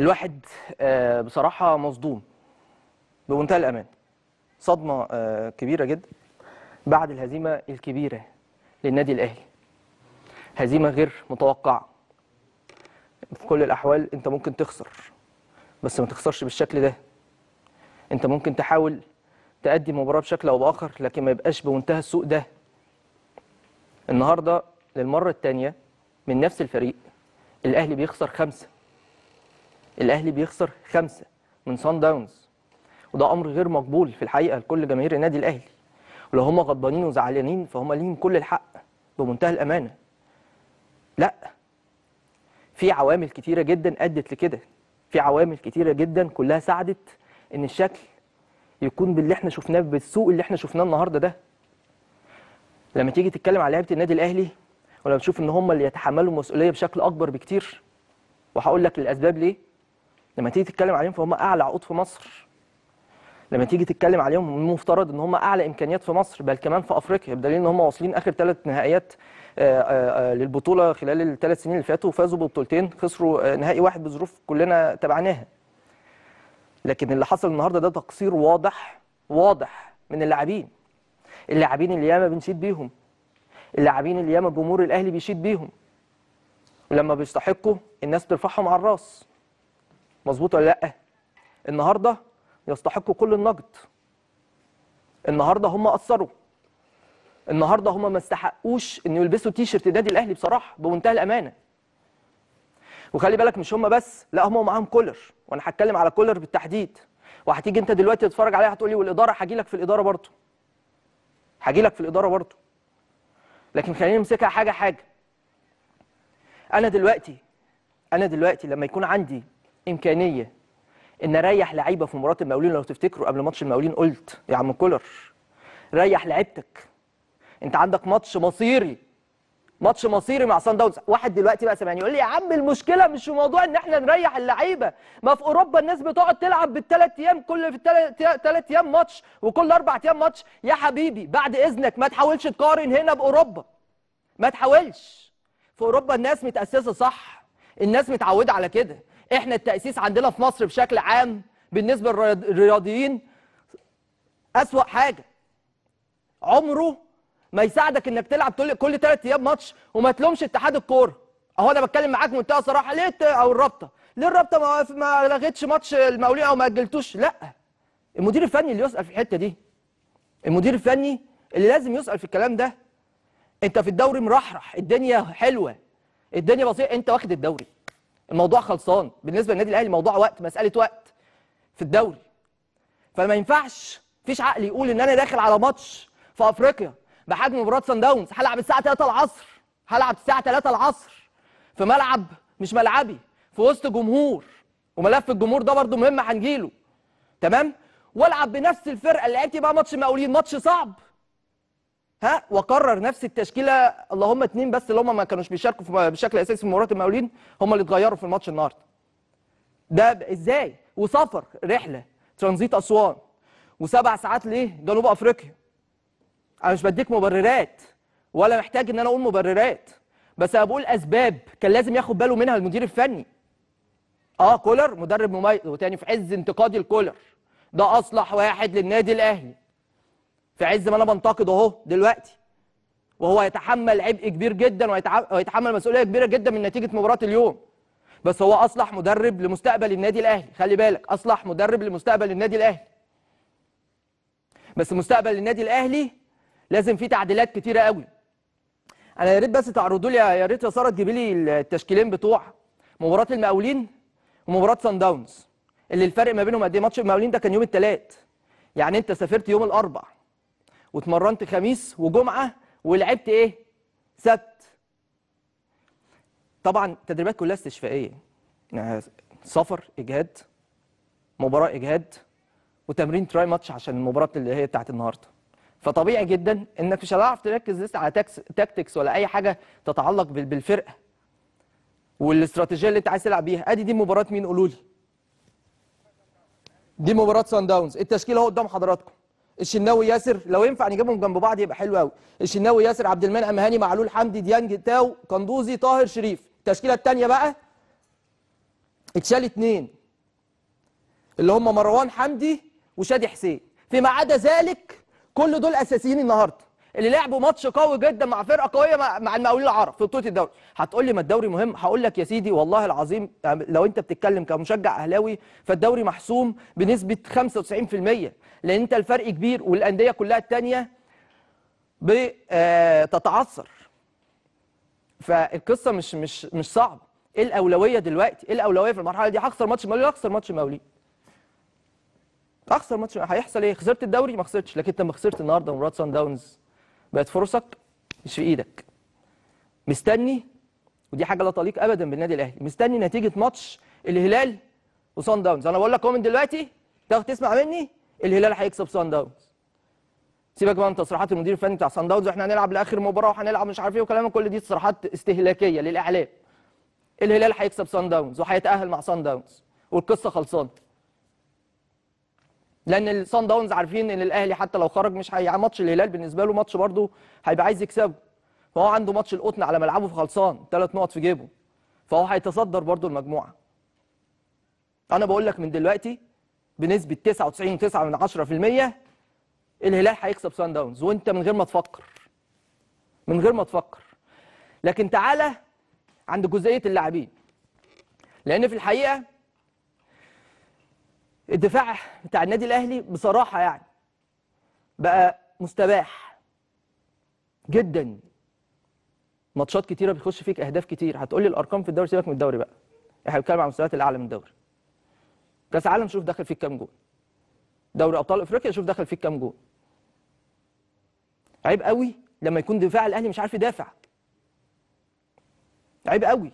الواحد آه، بصراحة مصدوم بمنتهى الأمان صدمة آه، كبيرة جدا بعد الهزيمة الكبيرة للنادي الأهلي هزيمة غير متوقعة في كل الأحوال أنت ممكن تخسر بس ما تخسرش بالشكل ده أنت ممكن تحاول تأدي مباراة بشكل أو بآخر لكن ما يبقاش بمنتهى السوء ده النهاردة للمرة الثانية من نفس الفريق الأهلي بيخسر خمسة الاهلي بيخسر خمسه من سان داونز وده امر غير مقبول في الحقيقه لكل جماهير النادي الاهلي ولو هم غضبانين وزعلانين فهم ليهم كل الحق بمنتهى الامانه لا في عوامل كتيره جدا ادت لكده في عوامل كتيره جدا كلها ساعدت ان الشكل يكون باللي احنا شفناه بالسوق اللي احنا شفناه النهارده ده لما تيجي تتكلم على لعيبه النادي الاهلي ولما تشوف ان هم اللي يتحملوا المسؤوليه بشكل اكبر بكتير وهقول لك الاسباب ليه لما تيجي تتكلم عليهم فهم اعلى عقود في مصر لما تيجي تتكلم عليهم المفترض ان هم اعلى امكانيات في مصر بل كمان في افريقيا بدليل ان هم واصلين اخر ثلاث نهائيات آه، آه، آه، للبطوله خلال الثلاث سنين اللي فاتوا وفازوا ببطولتين خسروا نهائي واحد بظروف كلنا تابعناها. لكن اللي حصل النهارده ده تقصير واضح واضح من اللاعبين اللاعبين اللي ياما بنشيد بيهم اللاعبين اللي ياما جمهور الاهلي بيشيد بيهم ولما بيستحقوا الناس ترفعهم على الراس مظبوط ولا لا النهارده يستحقوا كل النقد النهارده هم قصروا النهارده هم ما استحقوش ان يلبسوا تيشرت النادي الاهلي بصراحه بمنتهى الامانه وخلي بالك مش هم بس لا هم معاهم كولر وانا هتكلم على كولر بالتحديد وهتيجي انت دلوقتي تتفرج عليها هتقول لي والاداره هاجي لك في الاداره برضه هاجي لك في الاداره برضه لكن خلينا نمسكها حاجه حاجه انا دلوقتي انا دلوقتي لما يكون عندي امكانيه ان اريح لعيبه في مباراه المقاولين لو تفتكروا قبل ماتش المقاولين قلت يا عم كولر ريح لعيبتك انت عندك ماتش مصيري ماتش مصيري مع سان داونز واحد دلوقتي بقى سامعني يقول لي يا عم المشكله مش في موضوع ان احنا نريح اللعيبه ما في اوروبا الناس بتقعد تلعب بالثلاث ايام كل في الثلاث ايام ماتش وكل اربع ايام ماتش يا حبيبي بعد اذنك ما تحاولش تقارن هنا باوروبا ما تحاولش في اوروبا الناس متاسسه صح الناس متعوده على كده احنا التاسيس عندنا في مصر بشكل عام بالنسبه للرياضيين اسوا حاجه عمره ما يساعدك انك تلعب كل ثلاث ايام ماتش وما تلومش اتحاد الكوره اهو انا بتكلم معاك منتهى صراحه ليه او الرابطه ليه الرابطه ما ما لغتش ماتش المقاولين او ما اجلتوش لا المدير الفني اللي يسال في الحته دي المدير الفني اللي لازم يسال في الكلام ده انت في الدوري مرحرح الدنيا حلوه الدنيا بسيطه انت واخد الدوري الموضوع خلصان بالنسبه للنادي الاهلي موضوع وقت مساله وقت في الدوري فما ينفعش مفيش عقل يقول ان انا داخل على ماتش في افريقيا بحجم مباراه سان داونز هلعب الساعه 3 العصر هلعب الساعه 3 العصر في ملعب مش ملعبي في وسط جمهور وملف الجمهور ده برضه مهم هنجيله تمام والعب بنفس الفرقه اللي لعبت بقى ماتش المقاولين ماتش صعب ها وقرر نفس التشكيله اللهم اتنين بس اللي هم ما كانوش بيشاركوا بشكل اساسي في مباراه المقاولين هم اللي اتغيروا في الماتش النهارده ده ازاي وسفر رحله ترانزيت اسوان وسبع ساعات ليه جنوب افريقيا انا مش بديك مبررات ولا محتاج ان انا اقول مبررات بس انا بقول اسباب كان لازم ياخد باله منها المدير الفني اه كولر مدرب مميز وتاني في عز انتقادي لكولر ده اصلح واحد للنادي الاهلي في عز ما انا بنتقد اهو دلوقتي وهو يتحمل عبء كبير جدا ويتحمل مسؤوليه كبيره جدا من نتيجه مباراه اليوم بس هو اصلح مدرب لمستقبل النادي الاهلي خلي بالك اصلح مدرب لمستقبل النادي الاهلي بس مستقبل النادي الاهلي لازم فيه تعديلات كتيره قوي انا يا ريت بس تعرضوا لي يا ريت يا ساره تجيبي لي التشكيلين بتوع مباراه المقاولين ومباراه سان داونز اللي الفرق ما بينهم قد ايه ماتش المقاولين ده كان يوم الثلاث يعني انت سافرت يوم الاربع واتمرنت خميس وجمعه ولعبت ايه سبت طبعا التدريبات كلها استشفائيه يعني سفر اجهاد مباراه اجهاد وتمرين تراي ماتش عشان المباراه اللي هي بتاعت النهارده فطبيعي جدا انك مش هتعرف تركز لسه على تاكتكس ولا اي حاجه تتعلق بالفرقه والاستراتيجيه اللي انت عايز تلعب بيها ادي دي مباراه مين قولوا لي دي مباراه سان داونز التشكيله اهو قدام حضراتكم الشناوي ياسر لو ينفع نجيبهم جنب بعض يبقى حلو قوي الشناوي ياسر عبد المنعم هاني معلول حمدي ديانج تاو قندوزي طاهر شريف التشكيله الثانيه بقى اتشال اثنين اللي هم مروان حمدي وشادي حسين فيما عدا ذلك كل دول اساسيين النهارده اللي لعبوا ماتش قوي جدا مع فرقه قويه مع المقاولين العرب في بطوله الدوري هتقول لي ما الدوري مهم هقول لك يا سيدي والله العظيم لو انت بتتكلم كمشجع اهلاوي فالدوري محسوم بنسبه 95% لان انت الفرق كبير والانديه كلها الثانيه بتتعثر آه، فالقصه مش مش مش صعبه ايه الاولويه دلوقتي ايه الاولويه في المرحله دي هخسر ماتش مولي هخسر ماتش المقاولين اخسر ماتش هيحصل ايه خسرت الدوري ما خسرتش لكن انت ما خسرت النهارده مباراه سان داونز بقت فرصك مش في ايدك مستني ودي حاجه لا تليق ابدا بالنادي الاهلي مستني نتيجه ماتش الهلال وصن داونز انا بقول لك اهو من دلوقتي تاخد تسمع مني الهلال هيكسب صن داونز سيبك بقى من تصريحات المدير الفني بتاع صن داونز واحنا هنلعب لاخر مباراه وهنلعب مش عارف ايه وكلام كل دي تصريحات استهلاكيه للاعلام الهلال هيكسب صن داونز وهيتاهل مع صن داونز والقصه خلصانه لان الصن داونز عارفين ان الاهلي حتى لو خرج مش هي ماتش الهلال بالنسبه له ماتش برده هيبقى عايز يكسبه فهو عنده ماتش القطن على ملعبه فخلصان ثلاث نقط في جيبه فهو هيتصدر برده المجموعه انا بقول لك من دلوقتي بنسبه 99.9 الهلال هيكسب سان داونز وانت من غير ما تفكر من غير ما تفكر لكن تعالى عند جزئيه اللاعبين لان في الحقيقه الدفاع بتاع النادي الاهلي بصراحه يعني بقى مستباح جدا ماتشات كتيره بيخش فيك اهداف كتير هتقول لي الارقام في الدوري سيبك من الدوري بقى احنا بنتكلم على المستويات الاعلى من الدوري كاس عالم شوف دخل فيك كام جول دوري ابطال افريقيا شوف دخل فيك كام جول عيب قوي لما يكون دفاع الاهلي مش عارف يدافع عيب قوي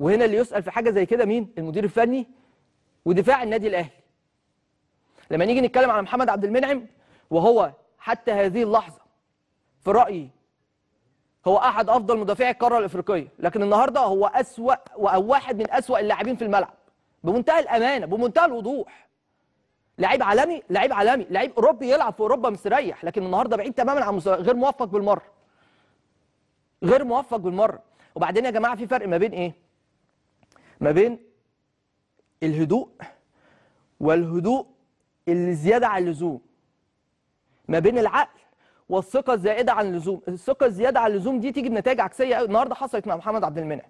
وهنا اللي يسال في حاجه زي كده مين المدير الفني ودفاع النادي الاهلي لما نيجي نتكلم على محمد عبد المنعم وهو حتى هذه اللحظه في رايي هو احد افضل مدافعي القاره الافريقيه لكن النهارده هو اسوا او واحد من اسوا اللاعبين في الملعب بمنتهى الامانه بمنتهى الوضوح لعيب عالمي لعيب عالمي لعيب اوروبي يلعب في اوروبا مستريح لكن النهارده بعيد تماما عن غير موفق بالمره غير موفق بالمره وبعدين يا جماعه في فرق ما بين ايه ما بين الهدوء والهدوء الزيادة عن اللزوم ما بين العقل والثقة الزائدة عن اللزوم الثقة الزيادة عن اللزوم دي تيجي بنتائج عكسية قوي النهاردة حصلت مع محمد عبد المنعم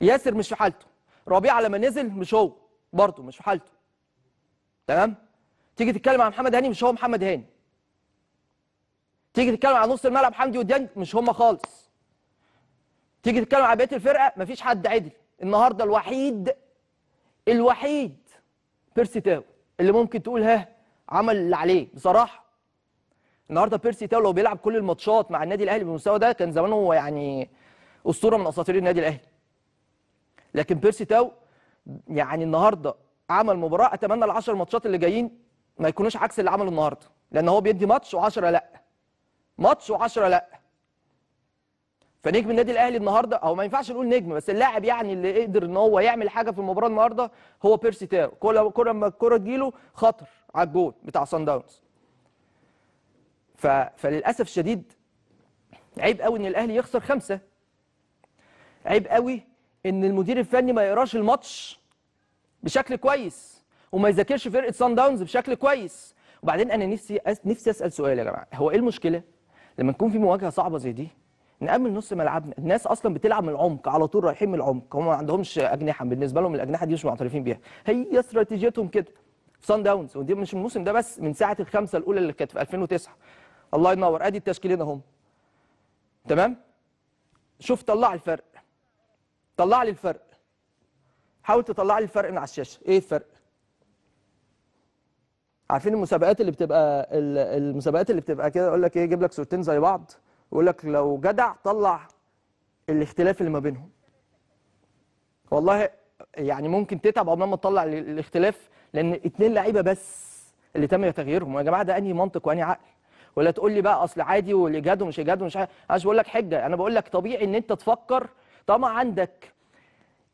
ياسر مش في حالته ربيع لما نزل مش هو برضه مش في حالته تمام تيجي تتكلم عن محمد هاني مش هو محمد هاني تيجي تتكلم عن نص الملعب حمدي وديانج مش هم خالص تيجي تتكلم عن بقيه الفرقه مفيش حد عدل النهارده الوحيد الوحيد بيرسي تاو اللي ممكن تقول ها عمل اللي عليه بصراحه النهارده بيرسي تاو لو بيلعب كل الماتشات مع النادي الاهلي بالمستوى ده كان زمانه يعني اسطوره من اساطير النادي الاهلي لكن بيرسي تاو يعني النهارده عمل مباراه اتمنى ال10 ماتشات اللي جايين ما يكونوش عكس اللي عمله النهارده لان هو بيدي ماتش و10 لا ماتش و10 لا فنجم النادي الاهلي النهارده او ما ينفعش نقول نجم بس اللاعب يعني اللي قدر ان هو يعمل حاجه في المباراه النهارده هو بيرسي تاو كل كره لما الكره تجيله خطر على الجول بتاع سان داونز ف... فللاسف الشديد عيب قوي ان الاهلي يخسر خمسه عيب قوي ان المدير الفني ما يقراش الماتش بشكل كويس وما يذاكرش فرقه سان داونز بشكل كويس وبعدين انا نفسي أس... نفسي اسال سؤال يا جماعه هو ايه المشكله لما تكون في مواجهه صعبه زي دي نامن نص ملعبنا الناس اصلا بتلعب من العمق على طول رايحين من العمق هم ما عندهمش اجنحه بالنسبه لهم الاجنحه دي مش معترفين بيها هي استراتيجيتهم كده سان داونز ودي مش الموسم ده بس من ساعه الخمسه الاولى اللي كانت في 2009 الله ينور ادي التشكيلين اهم تمام شوف طلع الفرق طلع لي الفرق حاول تطلع لي الفرق من على الشاشه ايه الفرق عارفين المسابقات اللي بتبقى المسابقات اللي بتبقى كده اقول لك ايه يجيب لك صورتين زي بعض يقول لك لو جدع طلع الاختلاف اللي ما بينهم والله يعني ممكن تتعب قبل ما تطلع الاختلاف لان اتنين لعيبه بس اللي تم تغييرهم يا جماعه ده انهي منطق وانهي عقل ولا تقول لي بقى اصل عادي واللي ومش اجاد ومش عادي مش بقول لك حجه انا بقول لك طبيعي ان انت تفكر طالما عندك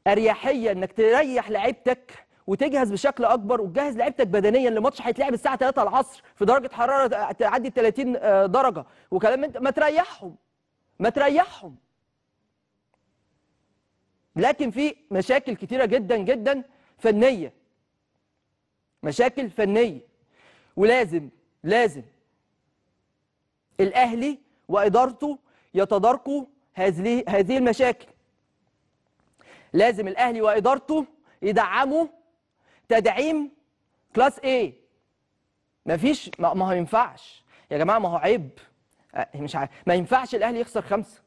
اريحيه انك تريح لعيبتك وتجهز بشكل اكبر وتجهز لعيبتك بدنيا لماتش هيتلعب الساعه 3 العصر في درجه حراره تعدي 30 آه، درجه وكلام انت ما تريحهم ما تريحهم لكن في مشاكل كتيره جدا جدا فنيه مشاكل فنيه ولازم لازم الاهلي وادارته يتداركوا هذه هذه المشاكل لازم الاهلي وادارته يدعموا تدعيم كلاس A مفيش ما, ما ينفعش يا جماعه ما هو عيب أه، مش عارف ما ينفعش الاهلي يخسر خمسه